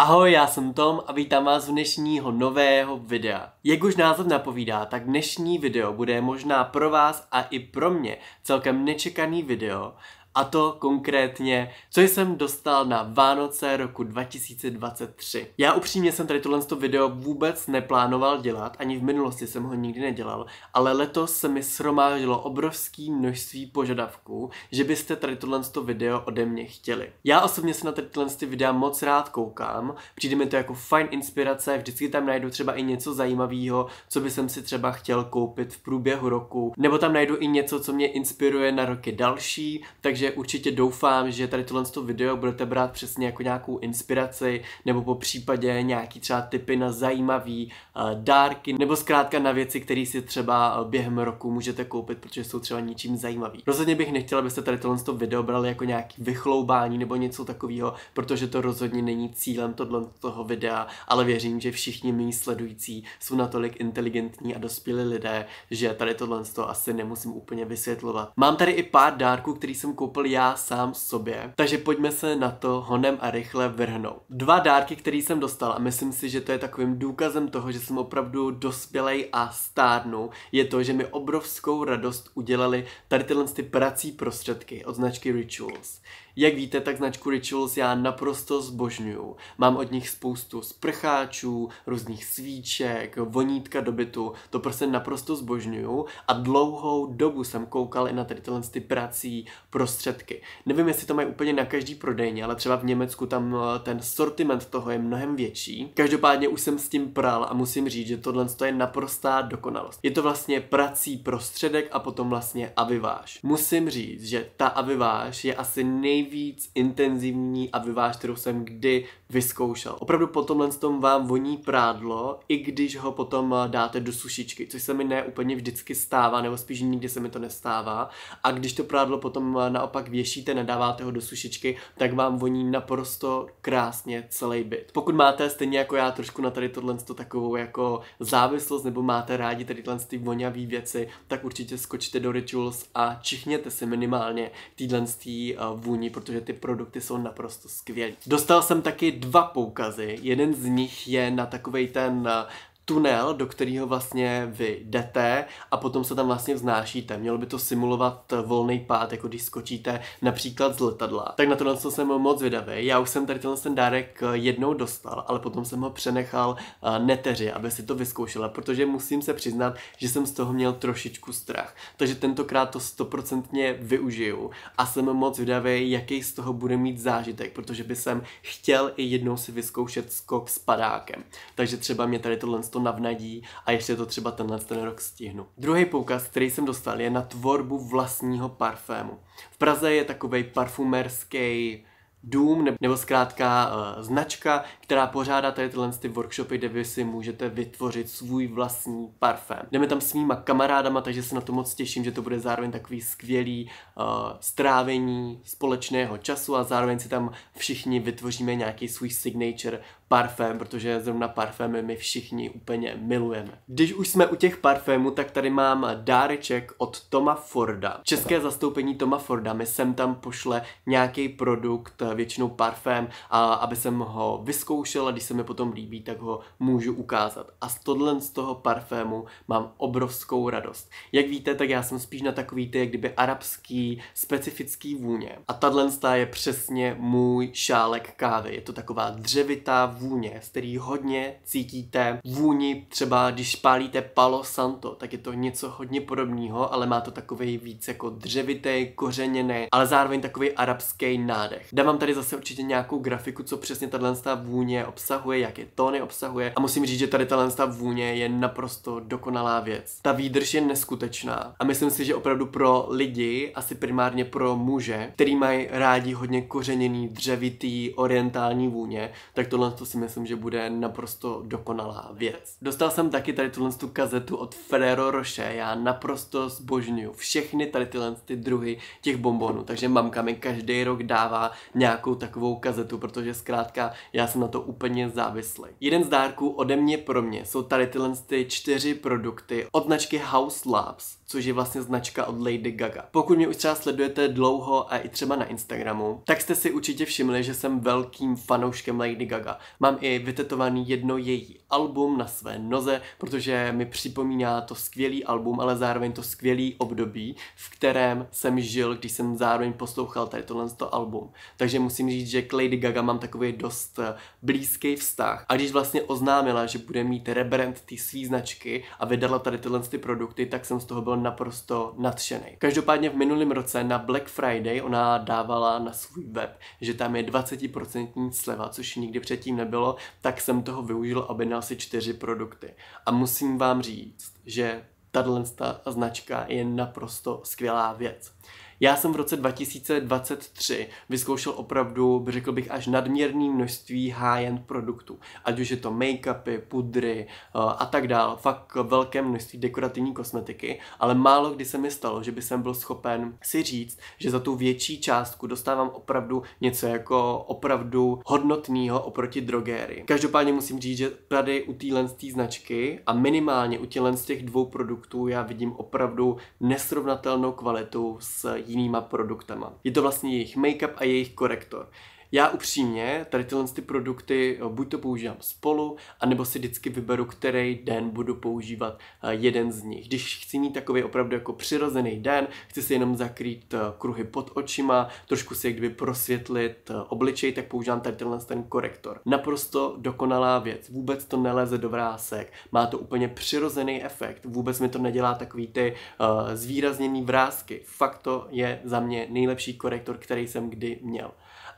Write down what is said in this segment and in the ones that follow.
Ahoj, já jsem Tom a vítám vás v dnešního nového videa. Jak už název napovídá, tak dnešní video bude možná pro vás a i pro mě celkem nečekaný video, a to konkrétně, co jsem dostal na Vánoce roku 2023. Já upřímně jsem tady tohle video vůbec neplánoval dělat, ani v minulosti jsem ho nikdy nedělal, ale letos se mi sromážilo obrovské množství požadavků, že byste tady tohle video ode mě chtěli. Já osobně se na tady tohle videa moc rád koukám, přijde mi to jako fajn inspirace, vždycky tam najdu třeba i něco zajímavého, co by jsem si třeba chtěl koupit v průběhu roku, nebo tam najdu i něco, co mě inspiruje na roky další, takže určitě doufám, že tady tohle video budete brát přesně jako nějakou inspiraci nebo po případě nějaký třeba tipy na zajímavý uh, dárky nebo zkrátka na věci, které si třeba eh, během roku můžete koupit, protože jsou třeba ničím zajímavý. Rozhodně bych nechtěl, abyste tady tohle video brali jako nějaký vychloubání nebo něco takového, protože to rozhodně není cílem tohle toho videa, ale věřím, že všichni mý sledující jsou natolik inteligentní a dospělí lidé, že tady tohle asi nemusím úplně vysvětlovat. Mám tady i pár dárků, který jsem koupil koupil já sám sobě. Takže pojďme se na to honem a rychle vrhnout. Dva dárky, které jsem dostal a myslím si, že to je takovým důkazem toho, že jsem opravdu dospělej a stárnu, je to, že mi obrovskou radost udělali tady tyhle ty prací prostředky od značky Rituals. Jak víte, tak značku Rituals já naprosto zbožňuju. Mám od nich spoustu sprcháčů, různých svíček, vonítka do bytu, to prostě naprosto zbožňuju a dlouhou dobu jsem koukal i na tady tyhle ty prací prostředky prostředky. Nevím, jestli to mají úplně na každý prodejně, ale třeba v Německu tam eh, ten sortiment toho je mnohem větší. Každopádně už jsem s tím pral a musím říct, že tohle je naprostá dokonalost. Je to vlastně prací prostředek a potom vlastně aviváž. Musím říct, že ta aviváž je asi nejvíc intenzivní aviváž, kterou jsem kdy vyzkoušel. Opravdu po tomhle tom vám voní prádlo, i když ho potom eh, dáte do sušičky, což se mi ne úplně vždycky stává, nebo spíš nikdy se mi to nestává. A když to prádlo potom eh, na pak věšíte, nedáváte ho do sušičky, tak vám voní naprosto krásně celý byt. Pokud máte stejně jako já trošku na tady tohle takovou jako závislost, nebo máte rádi tady ty voňavý věci, tak určitě skočte do Rituals a čichněte si minimálně týhle eh, vůni, protože ty produkty jsou naprosto skvělé. Dostal jsem taky dva poukazy, jeden z nich je na takovej ten eh, tunel, do kterého vlastně vy jdete a potom se tam vlastně vznášíte. Mělo by to simulovat volný pád, jako když skočíte například z letadla. Tak na tohle jsem moc vydavý. Já už jsem tady ten dárek eh, jednou dostal, ale potom jsem ho přenechal eh, neteři, aby si to vyzkoušela, protože musím se přiznat, že jsem z toho měl trošičku strach. Takže tentokrát to stoprocentně využiju a jsem moc vydavý, jaký z toho bude mít zážitek, protože by jsem chtěl i jednou si vyzkoušet skok s padákem. Takže třeba mě tady tohle to navnadí a ještě to třeba tenhle ten rok stihnu. Druhý poukaz, který jsem dostal, je na tvorbu vlastního parfému. V Praze je takový parfumerský dům nebo zkrátka uh, značka, která pořádá tady tyhle ty workshopy, kde vy si můžete vytvořit svůj vlastní parfém. Jdeme tam s mýma kamarádama, takže se na to moc těším, že to bude zároveň takový skvělý uh, strávení společného času a zároveň si tam všichni vytvoříme nějaký svůj signature parfém, protože zrovna parfémy my všichni úplně milujeme. Když už jsme u těch parfémů, tak tady mám dáreček od Toma Forda. České zastoupení Toma Forda mi sem tam pošle nějaký produkt většinou parfém, a aby jsem ho vyzkoušel a když se mi potom líbí, tak ho můžu ukázat. A z tohle z toho parfému mám obrovskou radost. Jak víte, tak já jsem spíš na takový ty, jak kdyby arabský specifický vůně. A tahle je přesně můj šálek kávy. Je to taková dřevitá vůně, z který hodně cítíte vůni, třeba když pálíte Palo Santo, tak je to něco hodně podobného, ale má to takový víc jako dřevitý, kořeněný, ale zároveň takový arabský nádech. Dávám tady zase určitě nějakou grafiku, co přesně tahle vůně obsahuje, jaké tóny obsahuje. A musím říct, že tady tahle vůně je naprosto dokonalá věc. Ta výdrž je neskutečná. A myslím si, že opravdu pro lidi, asi primárně pro muže, který mají rádi hodně kořeněný, dřevitý, orientální vůně, tak tohle si myslím, že bude naprosto dokonalá věc. Dostal jsem taky tady tuhle tu kazetu od Ferrero Rocher. Já naprosto zbožňuju všechny tady tyhle ty druhy těch bombonů, takže mamka mi každý rok dává nějaké nějakou takovou kazetu, protože zkrátka já jsem na to úplně závislý. Jeden z dárků ode mě pro mě jsou tady tyhle ty čtyři produkty od značky House Labs což je vlastně značka od Lady Gaga. Pokud mě už třeba sledujete dlouho a i třeba na Instagramu, tak jste si určitě všimli, že jsem velkým fanouškem Lady Gaga. Mám i vytetovaný jedno její album na své noze, protože mi připomíná to skvělý album, ale zároveň to skvělý období, v kterém jsem žil, když jsem zároveň poslouchal tady tohle album. Takže musím říct, že k Lady Gaga mám takový dost eh, blízký vztah. A když vlastně oznámila, že bude mít rebrand ty svý značky a vydala tady tyhle ty produkty, tak jsem z toho byl naprosto nadšený. Každopádně v minulém roce na Black Friday ona dávala na svůj web, že tam je 20% sleva, což nikdy předtím nebylo, tak jsem toho využil a objednal si čtyři produkty. A musím vám říct, že tato značka je naprosto skvělá věc. Já jsem v roce 2023 vyzkoušel opravdu, řekl bych, až nadměrný množství high-end produktů. Ať už je to make-upy, pudry eh, a tak dále. Fakt velké množství dekorativní kosmetiky, ale málo kdy se mi stalo, že by jsem byl schopen si říct, že za tu větší částku dostávám opravdu něco jako opravdu hodnotného oproti drogéry. Každopádně musím říct, že tady u téhle značky a minimálně u tělen z těch dvou produktů já vidím opravdu nesrovnatelnou kvalitu s jinýma produktama. Je to vlastně jejich make-up a jejich korektor. Já upřímně tady tyhle ty produkty eh, buď to používám spolu, anebo si vždycky vyberu, který den budu používat eh, jeden z nich. Když chci mít takový opravdu jako přirozený den, chci si jenom zakrýt eh, kruhy pod očima, trošku si jak kdyby prosvětlit obličej, tak používám tady tenhle ten korektor. Naprosto dokonalá věc, vůbec to neleze do vrásek, má to úplně přirozený efekt, vůbec mi to nedělá takový ty uh, zvýrazněný vrázky. Fakt to je za mě nejlepší korektor, který jsem kdy měl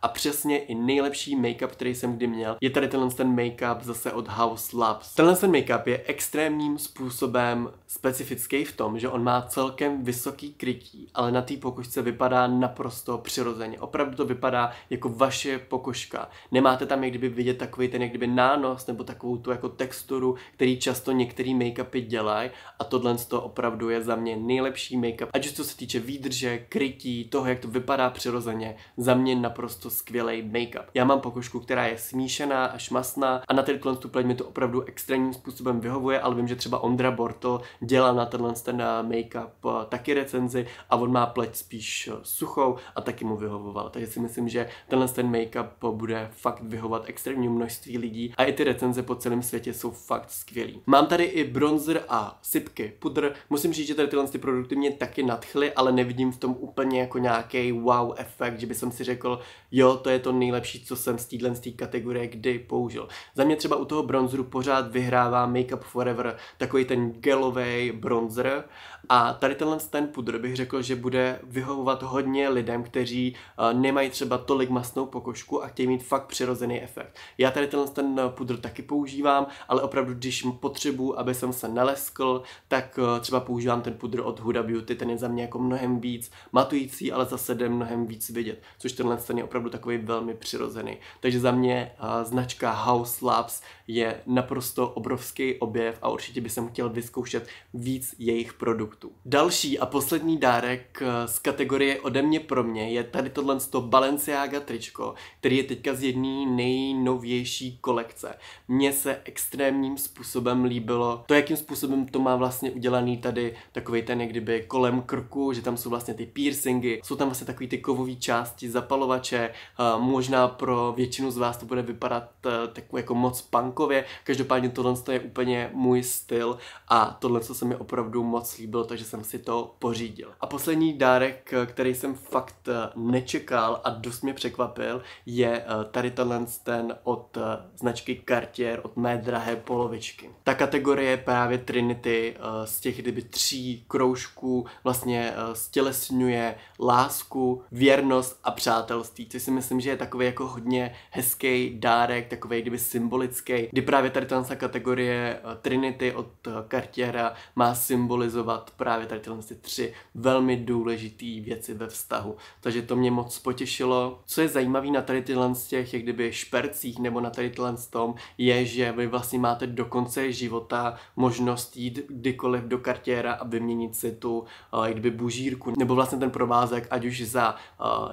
a přesně i nejlepší make-up, který jsem kdy měl, je tady tenhle ten make-up zase od House Labs. Tenhle ten make-up je extrémním způsobem specifický v tom, že on má celkem vysoký krytí, ale na té pokožce vypadá naprosto přirozeně. Opravdu to vypadá jako vaše pokožka. Nemáte tam jak kdyby vidět takový ten jak kdyby nános nebo takovou tu jako texturu, který často některý make-upy dělají a tohle to opravdu je za mě nejlepší make-up. Ať už co se týče výdrže, krytí, toho, jak to vypadá přirozeně, za mě naprosto skvělý make-up. Já mám pokožku, která je smíšená až masná a na tenhle tu pleť mi to opravdu extrémním způsobem vyhovuje, ale vím, že třeba Ondra Borto dělá na tenhle ten eh, make-up eh, taky recenzi a on má pleť spíš eh, suchou a taky mu vyhovoval. Takže si myslím, že tenhle ten make-up bude fakt vyhovat extrémně množství lidí a i ty recenze po celém světě jsou fakt skvělý. Mám tady i bronzer a sypky, pudr. Musím říct, že tady tyhle ty produkty mě taky nadchly, ale nevidím v tom úplně jako nějaký wow efekt, že by jsem si řekl, jo, to je to nejlepší, co jsem z téhle z té kategorie kdy použil. Za mě třeba u toho bronzeru pořád vyhrává Make Up Forever, takový ten gelový bronzer a tady tenhle ten pudr bych řekl, že bude vyhovovat hodně lidem, kteří uh, nemají třeba tolik masnou pokožku a chtějí mít fakt přirozený efekt. Já tady tenhle ten pudr taky používám, ale opravdu, když potřebu, aby jsem se neleskl, tak uh, třeba používám ten pudr od Huda Beauty, ten je za mě jako mnohem víc matující, ale zase jde mnohem víc vidět, což tenhle ten je opravdu opravdu takový velmi přirozený. Takže za mě značka House Labs je naprosto obrovský objev a určitě by jsem chtěl vyzkoušet víc jejich produktů. Další a poslední dárek e, z kategorie ode mě pro mě je tady tohle Balenciaga tričko, který je teďka z jedné nejnovější kolekce. Mně se extrémním způsobem líbilo to, jakým způsobem to má vlastně udělaný tady takový ten někdyby kdyby kolem krku, že tam jsou vlastně ty piercingy, jsou tam vlastně takový ty kovové části, zapalovače, Eh, možná pro většinu z vás to bude vypadat eh, tak jako moc punkově, každopádně tohle je úplně můj styl a tohle se mi opravdu moc líbilo, takže jsem si to pořídil. A poslední dárek, eh, který jsem fakt nečekal a dost mě překvapil, je tady tohle ten od značky Cartier, od mé drahé polovičky. Ta kategorie je právě Trinity z těch kdyby tří kroužků vlastně stělesňuje lásku, věrnost a přátelství, co si myslím, že je takový jako hodně hezký dárek, takový kdyby symbolický, kdy právě tady ta kategorie eh, Trinity od eh, Cartiera má symbolizovat právě tady tyhle tři velmi důležité věci ve vztahu. Takže to mě moc potěšilo. Co je zajímavé na tady tyhle z těch, jak kdyby špercích nebo na tady tyhle tom, je, že vy vlastně máte do konce života možnost jít kdykoliv do Cartiera a vyměnit si tu eh, jak kdyby bužírku nebo vlastně ten provázek, ať už za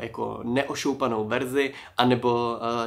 jako neošoupanou jinou verzi, anebo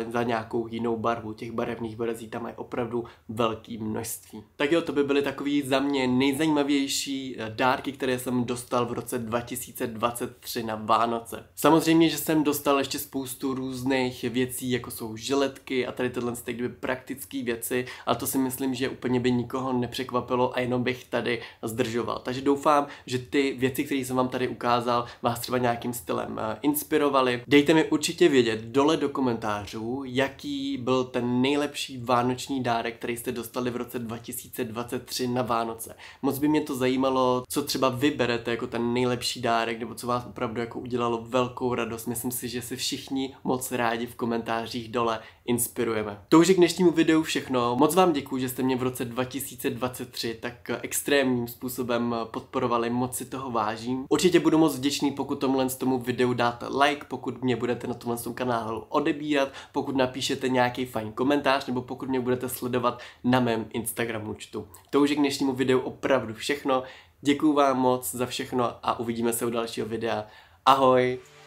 uh, za nějakou jinou barvu. Těch barevných verzí tam je opravdu velký množství. Tak jo, to by byly takový za mě nejzajímavější eh, dárky, které jsem dostal v roce 2023 na Vánoce. Samozřejmě, že jsem dostal ještě spoustu různých věcí, jako jsou žiletky a tady tohle kdyby praktické věci, ale to si myslím, že úplně by nikoho nepřekvapilo a jenom bych tady zdržoval. Takže doufám, že ty věci, které jsem vám tady ukázal, vás třeba nějakým stylem eh, inspirovaly. Dejte mi určitě určitě vědět dole do komentářů, jaký byl ten nejlepší vánoční dárek, který jste dostali v roce 2023 na Vánoce. Moc by mě to zajímalo, co třeba vyberete jako ten nejlepší dárek, nebo co vás opravdu jako udělalo velkou radost. Myslím si, že si všichni moc rádi v komentářích dole inspirujeme. To už je k dnešnímu videu všechno. Moc vám děkuji, že jste mě v roce 2023 tak extrémním způsobem podporovali, moc si toho vážím. Určitě budu moc vděčný, pokud z tomu videu dáte like, pokud mě budete na tomhle tom kanálu odebírat, pokud napíšete nějaký fajn komentář, nebo pokud mě budete sledovat na mém Instagramu účtu. To už je k dnešnímu videu opravdu všechno. Děkuji vám moc za všechno a uvidíme se u dalšího videa. Ahoj!